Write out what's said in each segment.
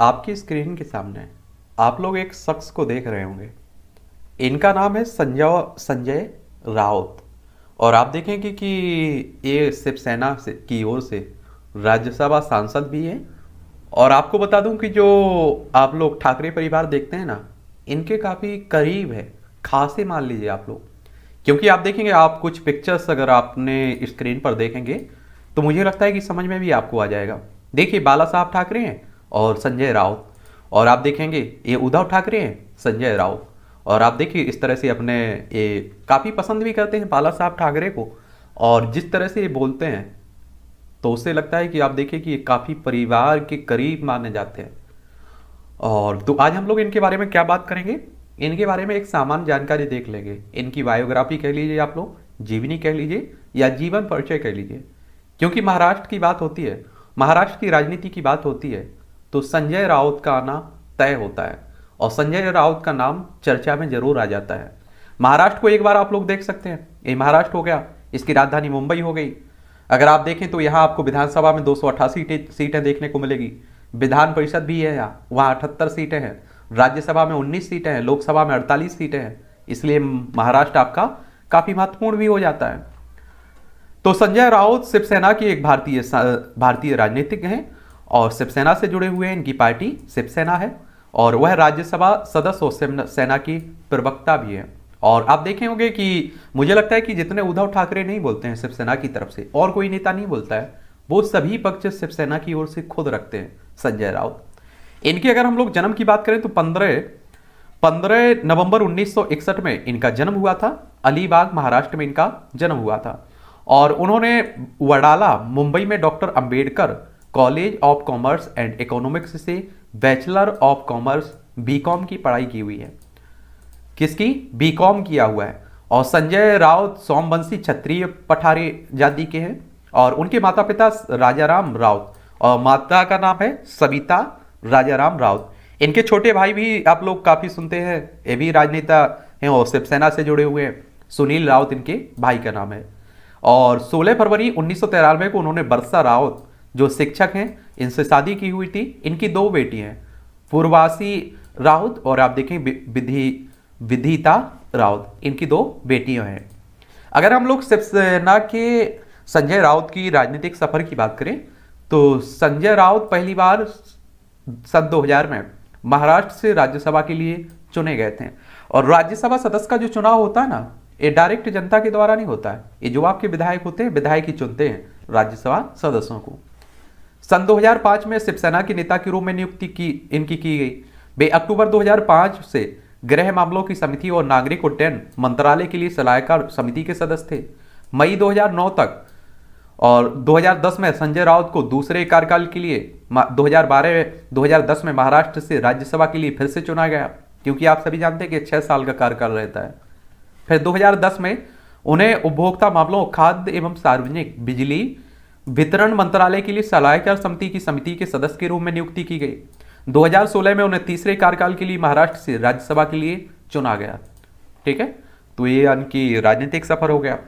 आपकी स्क्रीन के सामने आप लोग एक शख्स को देख रहे होंगे इनका नाम है संजय संजय राउत और आप देखेंगे कि ये शिवसेना से की ओर से राज्यसभा सांसद भी हैं और आपको बता दूं कि जो आप लोग ठाकरे परिवार देखते हैं ना इनके काफ़ी करीब है खासे मान लीजिए आप लोग क्योंकि आप देखेंगे आप कुछ पिक्चर्स अगर आपने स्क्रीन पर देखेंगे तो मुझे लगता है कि समझ में भी आपको आ जाएगा देखिए बाला साहब ठाकरे हैं और संजय राव और आप देखेंगे ये उद्धव ठाकरे हैं संजय राव और आप देखिए इस तरह से अपने ये काफ़ी पसंद भी करते हैं बाला साहब ठाकरे को और जिस तरह से ये बोलते हैं तो उससे लगता है कि आप देखिए कि ये काफ़ी परिवार के करीब माने जाते हैं और तो आज हम लोग इनके बारे में क्या बात करेंगे इनके बारे में एक सामान्य जानकारी देख लेंगे इनकी बायोग्राफी कह लीजिए आप लोग जीवनी कह लीजिए या जीवन परिचय कह लीजिए क्योंकि महाराष्ट्र की बात होती है महाराष्ट्र की राजनीति की बात होती है तो संजय राउत का आना तय होता है और संजय राउत का नाम चर्चा में जरूर आ जाता है महाराष्ट्र को एक बार आप लोग देख सकते हैं ये महाराष्ट्र हो गया इसकी राजधानी मुंबई हो गई अगर आप देखें तो यहाँ आपको विधानसभा में दो सीटें सीटें देखने को मिलेगी विधान परिषद भी है यहाँ वहाँ अठहत्तर सीटें हैं राज्यसभा में उन्नीस सीटें हैं लोकसभा में अड़तालीस सीटें हैं इसलिए महाराष्ट्र आपका काफ़ी महत्वपूर्ण भी हो जाता है तो संजय राउत शिवसेना की एक भारतीय भारतीय राजनीतिक हैं और शिवसेना से जुड़े हुए हैं इनकी पार्टी शिवसेना है और वह राज्यसभा सदस्य और सेना की प्रवक्ता भी है और आप देखे होंगे कि मुझे लगता है कि जितने उद्धव ठाकरे नहीं बोलते हैं शिवसेना की तरफ से और कोई नेता नहीं बोलता है वो सभी पक्ष शिवसेना की ओर से खुद रखते हैं संजय राउत इनके अगर हम लोग जन्म की बात करें तो पंद्रह पंद्रह नवंबर 1961 में इनका जन्म हुआ था अलीबाग महाराष्ट्र में इनका जन्म हुआ था और उन्होंने वडाला मुंबई में doctor Ambedkar college of commerce and economics से बैचलर ऑफ कॉमर्स बीकॉम की पढ़ाई की हुई है किसकी बीकॉम किया हुआ है और संजय राउत सोमवंशी क्षत्रिय पठारी जाति के हैं और उनके माता पिता राजा राम राउत और माता का नाम है सविता राजा राम राउत इनके छोटे भाई भी आप लोग काफ़ी सुनते हैं ये भी राजनेता हैं और शिवसेना से जुड़े हुए हैं सुनील राउत इनके भाई का नाम है और 16 फरवरी उन्नीस को उन्होंने बरसा राउत जो शिक्षक हैं इनसे शादी की हुई थी इनकी दो बेटी हैं पूर्वासी राउत और आप देखें विधि विधिता राउत इनकी दो बेटियां हैं अगर हम लोग शिवसेना के संजय राउत की राजनीतिक सफर की बात करें तो संजय राउत पहली बार सन 2000 में महाराष्ट्र से राज्यसभा के लिए चुने गए थे और राज्यसभा सदस्य का जो चुनाव होता है ना ये डायरेक्ट जनता के द्वारा नहीं होता है ये जो आपके विधायक होते हैं विधायक ही चुनते हैं राज्यसभा सदस्यों को सन 2005 में शिवसेना के नेता के रूप में नियुक्ति की इनकी की गई वे अक्टूबर 2005 से गृह मामलों की समिति और नागरिक उड्डयन मंत्रालय के लिए सलाहकार समिति के सदस्य थे मई 2009 तक और 2010 में संजय राउत को दूसरे कार्यकाल के लिए 2012 हजार 2010 में महाराष्ट्र से राज्यसभा के लिए फिर से चुना गया क्योंकि आप सभी जानते हैं कि छह साल का कार्यकाल रहता है फिर 2010 में उन्हें उपभोक्ता मामलों खाद्य एवं सार्वजनिक बिजली वितरण मंत्रालय के लिए सलाहकार समिति की समिति के सदस्य के रूप में नियुक्ति की गई 2016 में उन्हें तीसरे कार्यकाल के लिए महाराष्ट्र से राज्यसभा के लिए चुना गया ठीक है तो ये उनकी राजनीतिक सफर हो गया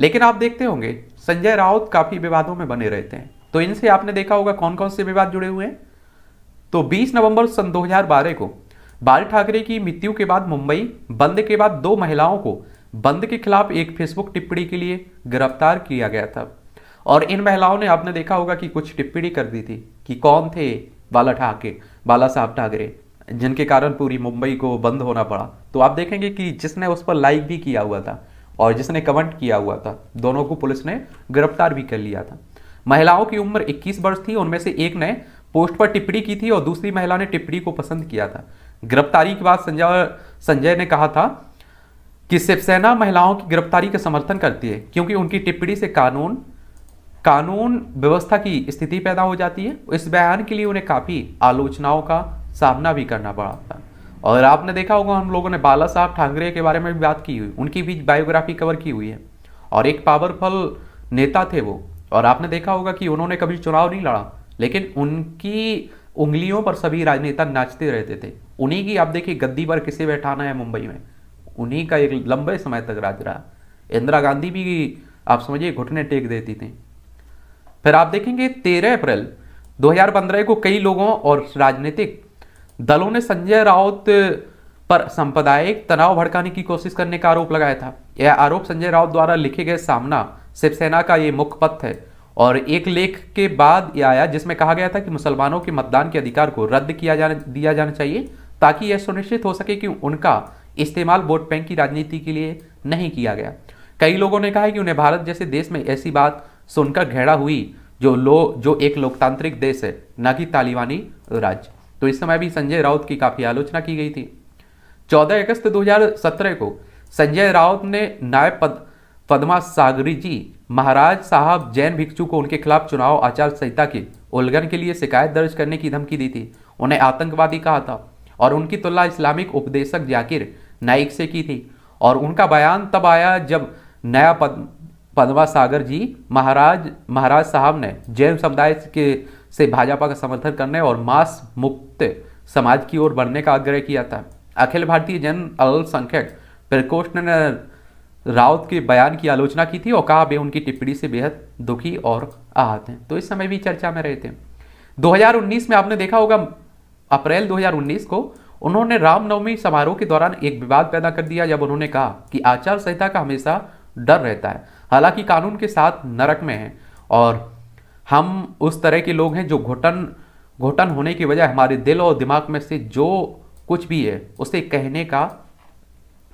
लेकिन आप देखते होंगे संजय राउत काफी विवादों में बने रहते हैं तो इनसे आपने देखा होगा कौन कौन से विवाद जुड़े हुए हैं तो 20 नवंबर सन 2012 को बाल ठाकरे की मृत्यु के बाद मुंबई बंद के बाद दो महिलाओं को बंद के खिलाफ एक फेसबुक टिप्पणी के लिए गिरफ्तार किया गया था और इन महिलाओं ने आपने देखा होगा कि कुछ टिप्पणी कर दी थी कि कौन थे बाला ठाकरे बाला साहब ठाकरे जिनके कारण पूरी मुंबई को बंद होना पड़ा तो आप देखेंगे कि जिसने उस पर लाइक भी किया हुआ था और जिसने कमेंट किया हुआ था दोनों को पुलिस ने गिरफ्तार भी कर लिया था महिलाओं की उम्र 21 वर्ष थी उनमें से एक ने पोस्ट पर टिप्पणी की थी और दूसरी महिला ने टिप्पणी को पसंद किया था गिरफ्तारी के बाद संजय संजय ने कहा था कि शिवसेना महिलाओं की गिरफ्तारी का समर्थन करती है क्योंकि उनकी टिप्पणी से कानून कानून व्यवस्था की स्थिति पैदा हो जाती है इस बयान के लिए उन्हें काफ़ी आलोचनाओं का सामना भी करना पड़ा था और आपने देखा होगा हम लोगों ने बाला साहब ठाकरे के बारे में भी बात की हुई उनकी भी बायोग्राफी कवर की हुई है और एक पावरफुल नेता थे वो और आपने देखा होगा कि उन्होंने कभी चुनाव नहीं लड़ा लेकिन उनकी उंगलियों पर सभी राजनेता नाचते रहते थे उन्हीं की आप देखिए गद्दी पर किसे बैठाना है मुंबई में उन्हीं का एक लंबे समय तक राज रहा इंदिरा गांधी भी आप समझिए घुटने टेक देती थी फिर आप देखेंगे 13 अप्रैल 2015 को कई लोगों और राजनीतिक दलों ने संजय राउत पर सांप्रदायिक तनाव भड़काने की कोशिश करने का आरोप लगाया था यह आरोप संजय राउत द्वारा लिखे गए सामना शिवसेना का ये मुख्य पथ है और एक लेख के बाद यह आया जिसमें कहा गया था कि मुसलमानों के मतदान के अधिकार को रद्द किया जाने दिया जाना चाहिए ताकि यह सुनिश्चित हो सके कि उनका इस्तेमाल वोट बैंक की राजनीति के लिए नहीं किया गया कई लोगों ने कहा कि उन्हें भारत जैसे देश में ऐसी बात सुनकर घेरा हुई जो लो जो एक लोकतांत्रिक देश है न कि तालिबानी राज्य तो इस समय भी संजय राउत की काफ़ी आलोचना की गई थी 14 अगस्त 2017 को संजय राउत ने नायब पद पदमा सागरी जी महाराज साहब जैन भिक्षु को उनके खिलाफ चुनाव आचार संहिता के उल्लंघन के लिए शिकायत दर्ज करने की धमकी दी थी उन्हें आतंकवादी कहा था और उनकी तुलना इस्लामिक उपदेशक जाकिर नाइक से की थी और उनका बयान तब आया जब नया पद पनवा सागर जी महाराज महाराज साहब ने जैन समुदाय के से भाजपा का समर्थन करने और मास मुक्त समाज की ओर बढ़ने का आग्रह किया था अखिल भारतीय जन अल्पसंख्यक प्रकोष्ठ ने राउत के बयान की आलोचना की थी और कहा वे उनकी टिप्पणी से बेहद दुखी और आहत हैं तो इस समय भी चर्चा में रहे थे 2019 में आपने देखा होगा अप्रैल 2019 को उन्होंने रामनवमी समारोह के दौरान एक विवाद पैदा कर दिया जब उन्होंने कहा कि आचार संहिता का हमेशा डर रहता है हालांकि कानून के साथ नरक में हैं और हम उस तरह के लोग हैं जो घुटन घुटन होने की वजह हमारे दिल और दिमाग में से जो कुछ भी है उसे कहने का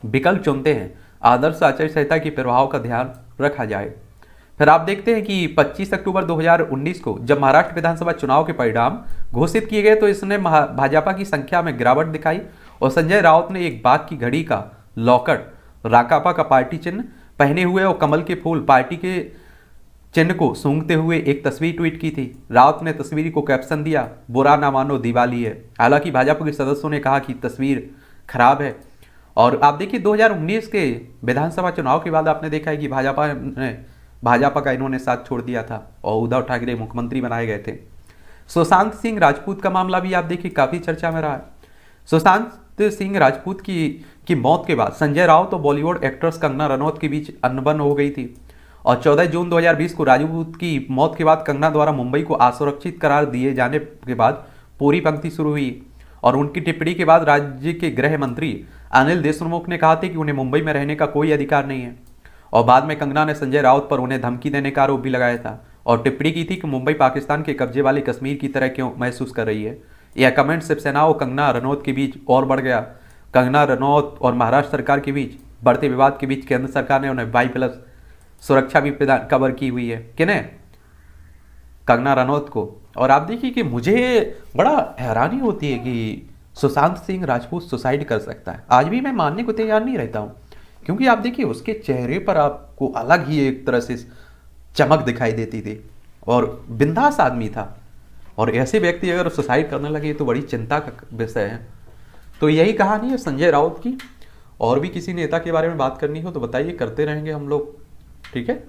विकल्प चुनते हैं आदर्श आचार संहिता के प्रभाव का ध्यान रखा जाए फिर आप देखते हैं कि 25 अक्टूबर 2019 को जब महाराष्ट्र विधानसभा चुनाव के परिणाम घोषित किए गए तो इसने भाजपा की संख्या में गिरावट दिखाई और संजय राउत ने एक बाघ की घड़ी का लॉकट राकापा का पार्टी चिन्ह पहने हुए और कमल के फूल पार्टी के चिन्ह को सूंघते हुए एक तस्वीर ट्वीट की थी रावत ने तस्वीर को कैप्शन दिया बुरा ना मानो दिवाली है हालांकि भाजपा के सदस्यों ने कहा कि तस्वीर खराब है और आप देखिए 2019 के विधानसभा चुनाव के बाद आपने देखा है कि भाजपा ने भाजपा का इन्होंने साथ छोड़ दिया था और उद्धव ठाकरे मुख्यमंत्री बनाए गए थे सुशांत सिंह राजपूत का मामला भी आप देखिए काफ़ी चर्चा में रहा है सुशांत सिंह राजपूत की की मौत के बाद संजय राव तो बॉलीवुड एक्ट्रेस कंगना रनौत के बीच अनबन हो गई थी और 14 जून 2020 को राजपूत की मौत के बाद कंगना द्वारा मुंबई को असुरक्षित करार दिए जाने के बाद पूरी पंक्ति शुरू हुई और उनकी टिप्पणी के बाद राज्य के गृह मंत्री अनिल देशमुख ने कहा था कि उन्हें मुंबई में रहने का कोई अधिकार नहीं है और बाद में कंगना ने संजय राउत पर उन्हें धमकी देने का आरोप भी लगाया था और टिप्पणी की थी कि मुंबई पाकिस्तान के कब्जे वाले कश्मीर की तरह क्यों महसूस कर रही है यह कमेंट शिवसेना और कंगना रनौत के बीच और बढ़ गया कंगना रनौत और महाराष्ट्र सरकार के बीच बढ़ते विवाद के बीच केंद्र सरकार ने उन्हें बाई प्लस सुरक्षा भी प्रदान कवर की हुई है कि नहीं कंगना रनौत को और आप देखिए कि मुझे बड़ा हैरानी होती है कि सुशांत सिंह राजपूत सुसाइड कर सकता है आज भी मैं मानने को तैयार नहीं रहता हूँ क्योंकि आप देखिए उसके चेहरे पर आपको अलग ही एक तरह से चमक दिखाई देती थी और बिंदास आदमी था और ऐसे व्यक्ति अगर सुसाइड करने लगे तो बड़ी चिंता का विषय है तो यही कहानी है संजय राउत की और भी किसी नेता के बारे में बात करनी हो तो बताइए करते रहेंगे हम लोग ठीक है